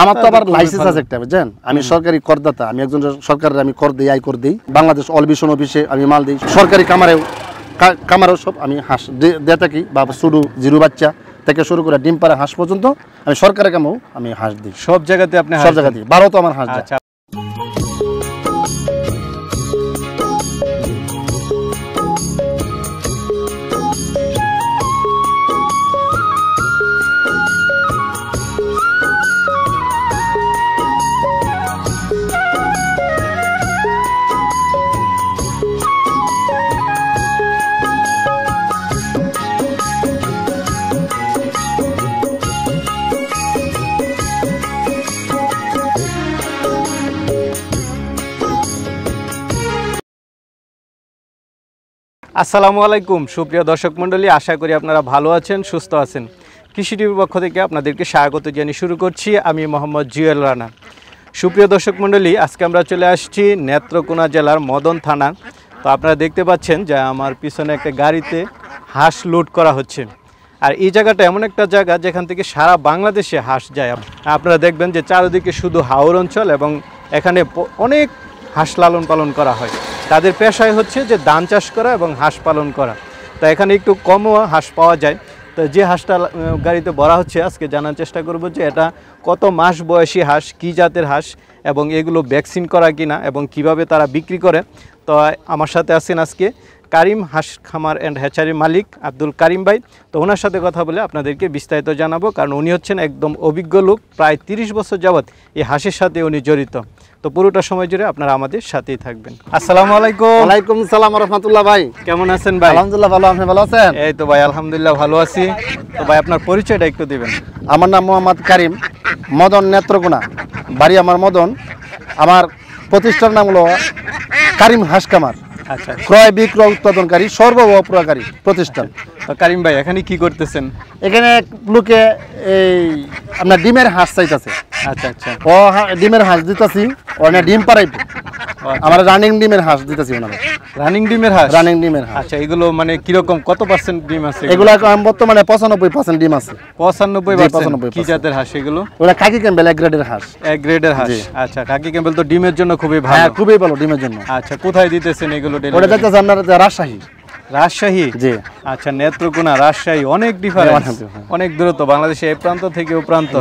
আমার তো হ্যাঁ, আবার লাইসেন্স আছে একটা বুঝছেন আমি সরকারি করদাতা আমি একজন সরকারের আমি কর দিই আয় কর দিই বাংলাদেশ অলভিশন অফিসে আমি মাল দিই সরকারি কামারেও কামারেও সব আমি হাঁস দিয়ে থাকি বা শুরু জিরু বাচ্চা থেকে শুরু করে ডিম পাড়া হাঁস পর্যন্ত আমি সরকারের কামেও আমি হাঁস দিই সব জায়গাতে আপনি সব জায়গাতে বারো তো আমার হাঁস আসসালামু আলাইকুম সুপ্রিয় দর্শক মণ্ডলী আশা করি আপনারা ভালো আছেন সুস্থ আছেন কৃষি টিভির পক্ষ থেকে আপনাদেরকে স্বাগত জানিয়ে শুরু করছি আমি মোহাম্মদ জুয়েল রানা সুপ্রিয় দর্শক মণ্ডলী আজকে আমরা চলে আসছি নেত্রকোনা জেলার মদন থানা তো আপনারা দেখতে পাচ্ছেন যে আমার পিছনে একটা গাড়িতে হাঁস লোড করা হচ্ছে আর এই জায়গাটা এমন একটা জায়গা যেখান থেকে সারা বাংলাদেশে হাঁস যায় আপনারা দেখবেন যে চারিদিকে শুধু হাওর অঞ্চল এবং এখানে অনেক হাঁস লালন পালন করা হয় তাদের পেশায় হচ্ছে যে ধান চাষ করা এবং হাঁস পালন করা তা এখানে একটু কমও হাঁস পাওয়া যায় তো যে হাঁসটা গাড়িতে ভরা হচ্ছে আজকে জানার চেষ্টা করব যে এটা কত মাস বয়সী হাঁস কি জাতের হাঁস এবং এগুলো ভ্যাকসিন করা কিনা এবং কিভাবে তারা বিক্রি করে তো আমার সাথে আছেন আজকে কারিম হাঁস খামার অ্যান্ড হ্যাচারি মালিক আব্দুল কারিম ভাই তো ওনার সাথে কথা বলে আপনাদেরকে বিস্তারিত জানাবো কারণ উনি হচ্ছেন একদম অভিজ্ঞ লোক প্রায় ৩০ বছর যাবৎ এই হাঁসের সাথে উনি জড়িত তো পুরোটা সময় জুড়ে আপনারা আমাদের সাথেই থাকবেন আসসালামু আলাইকুম ওয়ালাইকুম সালাম রাহমাতুল্লাহ ভাই কেমন আছেন ভাই আলহামদুলিল্লাহ ভালো আপনি ভালো আছেন এই তো ভাই আলহামদুলিল্লাহ ভালো আছি তো ভাই আপনার পরিচয়টা একটু দিবেন আমার নাম মোহাম্মদ কারিম মদন নেত্রকোনা বাড়ি আমার মদন আমার প্রতিষ্ঠার নাম হলো কারিম হাসকামার আচ্ছা, আচ্ছা ক্রয় বিক্রয় উৎপাদনকারী সর্ব অপরাকারী প্রতিষ্ঠান আচ্ছা, কারিম ভাই এখানে কি করতেছেন এখানে লোকে এই আপনার ডিমের হাঁস চাইতেছে আচ্ছা আচ্ছা ও ডিমের হাঁস দিতেছি ওখানে ডিম পারাইব আমার রানিং ডিমের হাঁস দিতেছি ওনারা রানিং ডিমের হাঁস রানিং ডিমের হাঁস আচ্ছা এগুলো মানে কিরকম কত পার্সেন্ট ডিম আছে এগুলো বর্তমানে পঁচানব্বই পার্সেন্ট ডিম আছে পঁচানব্বই পঁচানব্বই কি জাতের হাঁস এগুলো ওরা ক্যাম্বেল এক গ্রেডের হাঁস এক গ্রেডের হাঁস আচ্ছা ক্যাম্বেল তো ডিমের জন্য খুবই ভালো হ্যাঁ, খুবই ভালো ডিমের জন্য আচ্ছা কোথায় দিতেছেন এগুলো আপনার রাজশাহী রাজশাহী জি আচ্ছা নেত্রকোনা রাজশাহী অনেক ডিফারেন্স অনেক দূরত্ব বাংলাদেশে এ প্রান্ত থেকে ও প্রান্ত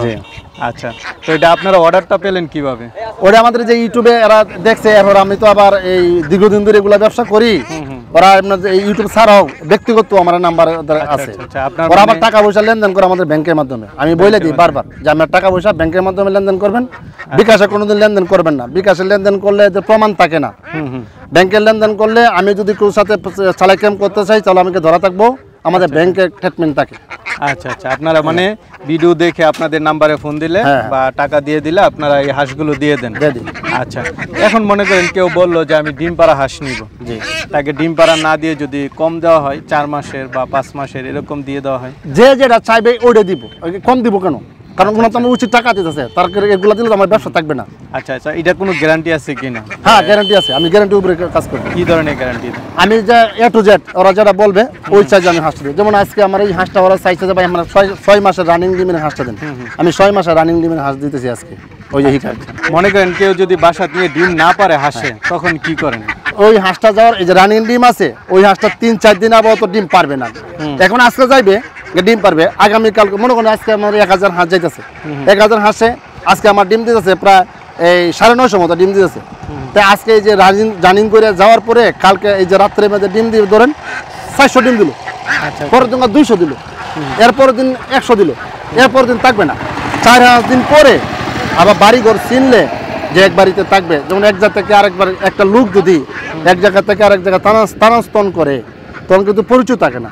আচ্ছা তো এটা আপনারা অর্ডারটা পেলেন কিভাবে ওরা আমাদের যে ইউটিউবে এরা দেখছে এরপর আমি তো আবার এই দীর্ঘদিন ধরে এগুলা ব্যবসা করি ওরা আপনার ইউটিউব ছাড়াও ব্যক্তিগত আমার নাম্বার আচ্ছা, আছে আচ্ছা, আচ্ছা, ওরা আমার মানে- টাকা পয়সা লেনদেন করে আমাদের ব্যাংকের মাধ্যমে আমি বলে দিই বারবার যে আমার টাকা পয়সা ব্যাংকের মাধ্যমে লেনদেন করবেন বিকাশে কোনোদিন লেনদেন করবেন না বিকাশে লেনদেন করলে প্রমাণ থাকে না ব্যাংকের লেনদেন করলে আমি যদি কেউ সাথে চালাক্যাম করতে চাই তাহলে আমাকে ধরা থাকবো আমাদের ব্যাংকের ট্রিটমেন্ট থাকে আচ্ছা আচ্ছা আপনারা মানে ভিডিও দেখে আপনাদের নাম্বারে ফোন দিলে হ্যাঁ, হ্যাঁ। বা টাকা দিয়ে দিলে আপনারা এই হাঁসগুলো দিয়ে দেন আচ্ছা এখন মনে করেন কেউ বলল যে আমি ডিম পাড়া হাঁস নিব জি তাকে ডিম পাড়া না দিয়ে যদি কম দেওয়া হয় চার মাসের বা পাঁচ মাসের এরকম দিয়ে দেওয়া হয় যে যেটা চাইবে ওটা দিব কম দিব কেন কারণ ওনার তো আমার উচিত টাকা দিতেছে তার এগুলো দিলে আমার ব্যবসা থাকবে না আচ্ছা আচ্ছা এটা কোনো গ্যারান্টি আছে কি না হ্যাঁ গ্যারান্টি আছে আমি গ্যারান্টি উপরে কাজ করি কি ধরনের গ্যারান্টি আমি যা এ টু জেড ওরা বলবে ওই আমি দিই যেমন আজকে আমার এই হাঁসটা ওরা সাইজ ভাই আমার ছয় মাসের রানিং হাঁসটা দেন আমি ছয় মাসের রানিং হাঁস দিতেছি আজকে ওই যে মনে করেন কেউ যদি বাসা দিয়ে ডিম না পারে হাসে তখন কি করেন ওই হাঁসটা যাওয়ার এই যে রানিং ডিম আছে ওই হাঁসটা তিন চার দিন আবার ডিম পারবে না এখন আজকে যাইবে ডিম পারবে আগামীকাল মনে করেন আজকে আমার এক হাজার হাঁস যাইতেছে এক হাজার হাঁসে আজকে আমার ডিম দিতেছে প্রায় এই সাড়ে নয়শো মতো ডিম দিতেছে তাই আজকে এই যে রানিং করে যাওয়ার পরে কালকে এই যে রাত্রে মধ্যে ডিম দিয়ে ধরেন চারশো ডিম দিল আচ্ছা। পরের দিন দুইশো দিল এরপরের দিন একশো দিল এরপরের দিন থাকবে না চার হাজার দিন পরে আবার বাড়িঘর চিনলে যে এক বাড়িতে থাকবে যেমন এক জায়গা থেকে আরেকবার একটা লুক যদি এক জায়গা থেকে আরেক জায়গা স্থানান্তরণ করে তখন কিন্তু পরিচয় থাকে না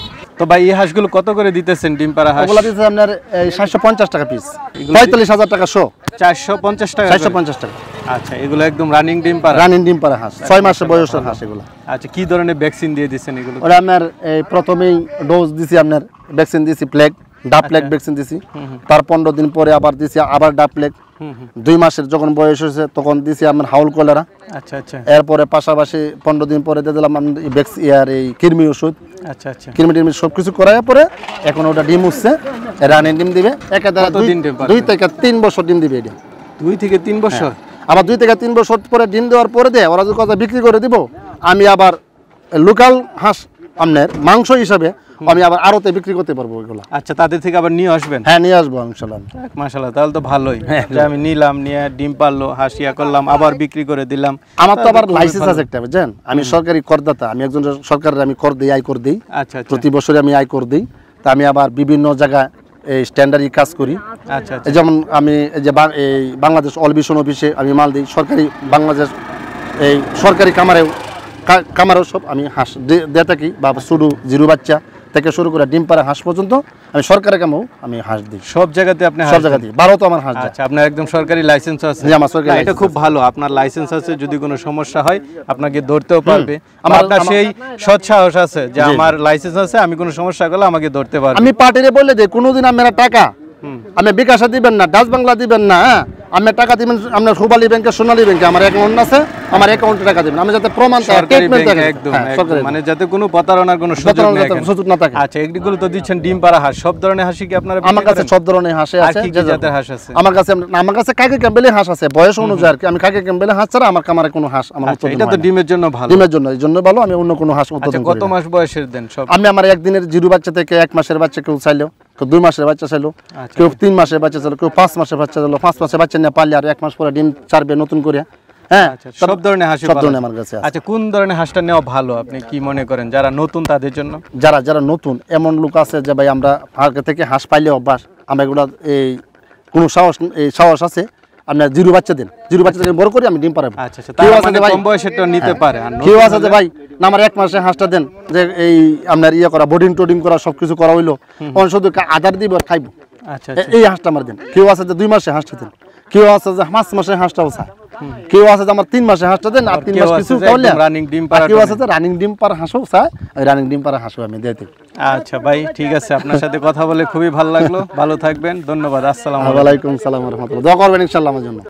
তো ভাই এই হাঁসগুলো কত করে দিতেছেন ডিম পাড়া হাঁস ওগুলা দিতেছে আপনার 750 টাকা পিস 45000 টাকা শো 450 টাকা 450 টাকা আচ্ছা এগুলো একদম রানিং ডিম পাড়া রানিং ডিম পাড়া হাঁস 6 মাসের বয়সের হাঁস এগুলো আচ্ছা কি ধরনের ভ্যাকসিন দিয়ে দিবেন এগুলো ওরা আপনার প্রথমেই ডোজ দিছি আপনার ভ্যাকসিন দিছি প্লেগ ডাপলেট ভ্যাকসিন আচ্ছা। দিছি তার পনেরো দিন পরে আবার দিছি আবার ডাপলেট দুই মাসের যখন বয়স হয়েছে তখন দিছি আমার হাউল কলেরা আচ্ছা আচ্ছা এরপরে পাশাপাশি পনেরো দিন পরে দিয়ে দিলাম ইয়ার এই কৃমি ওষুধ আচ্ছা আচ্ছা কৃমি টিমি সব কিছু করার পরে এখন ওটা ডিম উঠছে রানের ডিম দিবে একাধারে দুই থেকে তিন বছর ডিম দিবে এটা দুই থেকে তিন হ্যাঁ। বছর আবার দুই থেকে তিন বছর পরে ডিম দেওয়ার পরে দেয় ওরা যদি কথা বিক্রি করে দিব আমি আবার লোকাল হাঁস আপনার মাংস হিসাবে আমি আবার আরতে বিক্রি করতে পারবো ওইগুলো আচ্ছা তাদের থেকে আবার নিয়ে আসবেন হ্যাঁ নিয়ে আসবো ইনশাল্লাহ মাশাল্লাহ তাহলে তো ভালোই হ্যাঁ, আমি নিলাম নিয়ে ডিম পারলো হাসিয়া করলাম আচ্ছা। আবার বিক্রি করে দিলাম আমার তো আবার লাইসেন্স আছে একটা বুঝছেন আমি সরকারি করদাতা আমি একজন সরকারের আমি কর দিই আয় কর দিই আচ্ছা, আচ্ছা। প্রতি বছরে আমি আয় কর দিই তা আমি আবার বিভিন্ন জায়গায় এই স্ট্যান্ডার্ডই কাজ করি আচ্ছা, আচ্ছা। যেমন আমি যে এই বাংলাদেশ অলভিশন অফিসে আমি মাল দিই সরকারি বাংলাদেশ এই সরকারি কামারেও কামারেও সব আমি হাঁস দিয়ে থাকি বা শুধু জিরো বাচ্চা থেকে শুরু করে ডিম পাড়া হাঁস পর্যন্ত আমি সরকারের কামেও আমি হাঁস দিই সব জায়গাতে আপনি সব জায়গাতে তো আমার হাঁস আচ্ছা আপনার একদম সরকারি লাইসেন্স আছে আমার সরকারি এটা খুব ভালো আপনার লাইসেন্স আছে যদি কোনো সমস্যা হয় আপনাকে ধরতেও পারবে আপনার সেই সৎসাহস আছে যে আমার লাইসেন্স আছে আমি কোনো সমস্যা গেলে আমাকে ধরতে পারবে আমি পার্টিরে বললে যে কোনোদিন আমার টাকা আমি বিকাশে দিবেন না ডাচ বাংলা দিবেন না হ্যাঁ? আমি টাকা দিবেন আপনার সুবালি ব্যাংকে সোনালী ব্যাংকে আমার অ্যাকাউন্ট আছে আমার অ্যাকাউন্টে টাকা দিবেন আমি যাতে প্রমাণ হ্যাঁ, মানে যাতে কোনো প্রতারণার কোনো সুযোগ না থাকে আচ্ছা এগুলো তো দিচ্ছেন ডিম পাড়া হাঁস সব ধরনের হাসি কি আপনার আমার কাছে সব ধরনের হাঁস আছে হাঁস আছে আমার কাছে আমার কাছে কাকে ক্যাম্বেলে হাঁস আছে বয়স অনুযায়ী আর কি আমি কাকে ক্যাম্বেলে হাঁস ছাড়া আমার কামারে কোনো হাঁস আমার আচ্ছা, উত্তর এটা তো ডিমের জন্য ভালো ডিমের জন্য এই জন্য ভালো আমি অন্য কোনো হাঁস আচ্ছা, উৎপাদন করি কত মাস বয়সের দেন সব আমি আমার একদিনের জিরো বাচ্চা থেকে এক মাসের বাচ্চা কেউ চাইলেও দুই মাসের বাচ্চা আচ্ছা। কেউ তিন মাসের বাচ্চা কেউ পাঁচ মাসের বাচ্চা পাঁচ মাসের বাচ্চা নিয়ে পারলে আর এক মাস পরে ডিম নতুন করে হ্যাঁ, আচ্ছা, আচ্ছা। সব ধরনের হাঁস আচ্ছা কোন ধরনের হাঁসটা নেওয়া ভালো আপনি কি মনে করেন যারা নতুন তাদের জন্য যারা যারা নতুন এমন লোক আছে যে ভাই আমরা থেকে হাঁস পাইলে অভ্যাস আমরা এই কোন সাহস এই সাহস আছে আপনার জিরো বাচ্চা জিরো বাচ্চা বড় করি আমি ডিম পারাবো আচ্ছা, আচ্ছা, কেউ আছে ভাই মানে যে ভাই হ্যাঁ। আমার এক মাসে হাঁসটা দেন যে এই আপনার ইয়ে করা বোর্ডিং টোডিং করা সবকিছু করা হইলো অন শুধু দিব খাইবো আচ্ছা, আচ্ছা এই হাঁসটা আমার দিন কেউ আছে যে দুই মাসে হাঁসটা দিন কেউ আছে যে মাস মাসে হাঁসটা কেউ আছে আমার তিন মাসে হাঁসটা দেন আর তিন মাস কিছু রানিং ডিম কেউ আছে রানিং ডিম পার হাঁসও ওই রানিং ডিম পার হাঁসও আমি দিয়ে আচ্ছা ভাই ঠিক আছে আপনার সাথে কথা বলে খুবই ভালো লাগলো ভালো থাকবেন ধন্যবাদ আসসালাম আলাইকুম সালাম রহমতুল্লাহ দোয়া করবেন ইনশাল্লাহ আমার জন্য